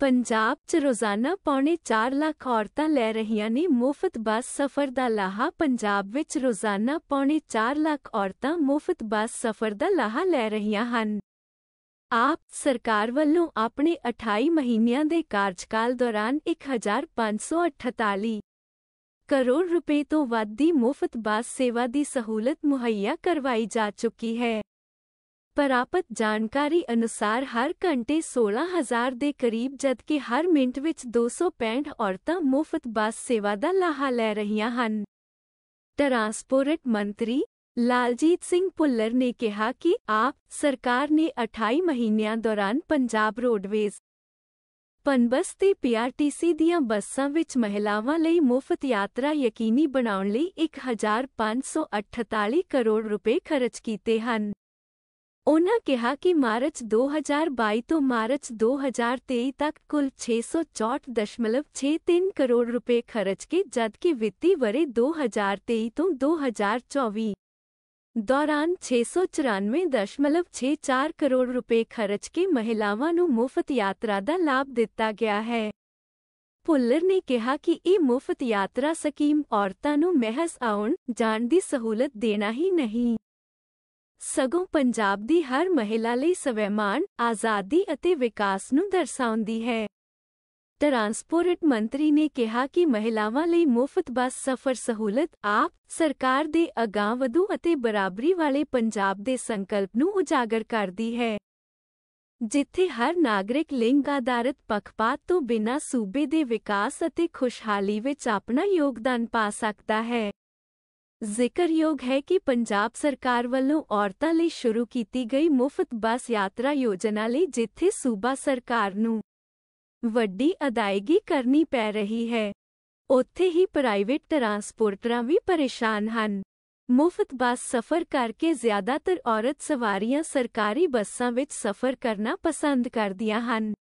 ਪੰਜਾਬ 'ਚ ਰੋਜ਼ਾਨਾ ਪੌਣੇ 4 ਲੱਖ ਔਰਤਾਂ ਲੈ ਰਹੀਆਂ ਨੇ ਮੁਫਤ ਬੱਸ ਸਫ਼ਰ ਦਾ ਲਾਹਾ ਪੰਜਾਬ ਵਿੱਚ ਰੋਜ਼ਾਨਾ ਪੌਣੇ 4 ਲੱਖ ਔਰਤਾਂ ਮੁਫਤ ਬੱਸ ਸਫ਼ਰ ਦਾ ਲਾਹਾ ਲੈ ਰਹੀਆਂ ਹਨ ਆਪ ਸਰਕਾਰ ਵੱਲੋਂ ਆਪਣੇ 28 ਮਹੀਨਿਆਂ ਦੇ ਕਾਰਜਕਾਲ ਦੌਰਾਨ 1548 ਕਰੋੜ ਰੁਪਏ ਤੋਂ ਵੱਧ ਦੀ ਮੁਫਤ ਬੱਸ ਸੇਵਾ ਦੀ ਸਹੂਲਤ ਮੁਹੱਈਆ ਕਰਵਾਈ ਜਾ ਚੁੱਕੀ ਹੈ ਪ੍ਰਾਪਤ ਜਾਣਕਾਰੀ ਅਨੁਸਾਰ ਹਰ ਘੰਟੇ 16000 ਦੇ ਕਰੀਬ ਜਦਕਿ ਹਰ ਮਿੰਟ ਵਿੱਚ 265 ਔਰਤਾਂ ਮੁਫਤ ਬੱਸ ਸੇਵਾ ਦਾ ਲਾਹਾ ਲੈ ਰਹੀਆਂ ਹਨ ਟਰਾਂਸਪੋਰਟ ਮੰਤਰੀ ਲਾਲਜੀਤ ਸਿੰਘ ਪੁੱਲਰ ਨੇ ਕਿਹਾ ਕਿ ਆਪ ਸਰਕਾਰ ਨੇ 28 ਮਹੀਨਿਆਂ ਦੌਰਾਨ ਪੰਜਾਬ ਰੋਡਵੇਜ਼ ਪਨਬਸ ਤੇ ਪੀਆਰਟੀਸੀ ਦੀਆਂ ਬੱਸਾਂ ਵਿੱਚ ਮਹਿਲਾਵਾਂ ਲਈ ਮੁਫਤ ਯਾਤਰਾ ਯਕੀਨੀ ਬਣਾਉਣ ਲਈ 1548 ਕਰੋੜ ਰੁਪਏ ਖਰਚ ਕੀਤੇ ਹਨ ਉਹਨਾਂ ਕਿਹਾ ਕਿ ਮਾਰਚ 2022 ਤੋਂ ਮਾਰਚ 2023 ਤੱਕ ਕੁੱਲ 664.63 ਕਰੋੜ ਰੁਪਏ ਖਰਚ ਕੇ ਜਦਕਿ ਵਿੱਤੀ ਵਰੇ 2023 ਤੋਂ 2024 ਦੌਰਾਨ 694.64 ਕਰੋੜ ਰੁਪਏ ਖਰਚ ਕੇ ਮਹਿਲਾਵਾਂ ਨੂੰ ਮੁਫਤ ਯਾਤਰਾ ਦਾ ਲਾਭ ਦਿੱਤਾ ਗਿਆ ਹੈ। ਭੁੱਲਰ ਨੇ ਕਿਹਾ ਕਿ ਇਹ ਮੁਫਤ ਯਾਤਰਾ ਸਕੀਮ ਔਰਤਾਂ ਨੂੰ ਮਹਿਜ਼ ਆਉਣ ਜਾਣ ਦੀ ਸਹੂਲਤ ਦੇਣਾ ਹੀ ਨਹੀਂ ਸਗੋਂ ਪੰਜਾਬ ਦੀ ਹਰ ਮਹਿਲਾ ਲਈ ਸਵੈਮਾਨ ਆਜ਼ਾਦੀ ਅਤੇ ਵਿਕਾਸ ਨੂੰ ਦਰਸਾਉਂਦੀ ਹੈ ਟਰਾਂਸਪੋਰਟ ਮੰਤਰੀ ਨੇ ਕਿਹਾ ਕਿ ਮਹਿਲਾਵਾਂ ਲਈ ਮੁਫਤ ਬੱਸ ਸਫ਼ਰ ਸਹੂਲਤ ਆਪ ਸਰਕਾਰ ਦੇ ਅਗਾਂਵਧੂ ਅਤੇ ਬਰਾਬਰੀ ਵਾਲੇ ਪੰਜਾਬ ਦੇ ਸੰਕਲਪ ਨੂੰ ਉਜਾਗਰ ਕਰਦੀ ਹੈ ਜਿੱਥੇ ਹਰ ਨਾਗਰਿਕ ਲਿੰਗ ਆਧਾਰਿਤ ਪੱਖਪਾਤ ਤੋਂ ਬਿਨਾਂ ਸੂਬੇ ਦੇ ਵਿਕਾਸ ਅਤੇ ਖੁਸ਼ਹਾਲੀ ਵਿੱਚ ਆਪਣਾ ਯੋਗਦਾਨ ਪਾ ਸਕਦਾ ਹੈ जिक्र योग है कि पंजाब सरकार वालों औरतों शुरू की गई मुफ्त बस यात्रा योजना ले जिथे सूबा सरकार वड्डी अदायगी करनी पै रही है उथे ही प्राइवेट ट्रांसपोर्टर भी परेशान हैं मुफ्त बस सफ़र करके ज़्यादातर औरत सवारियां सरकारी बसा सफ़र करना पसंद कर दिया हैं